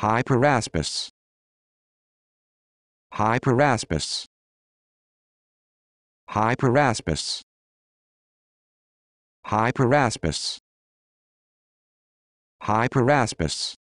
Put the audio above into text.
Hyperaspis. Hyperaspis. Hyperaspis. Hyperaspis. Hyperaspis.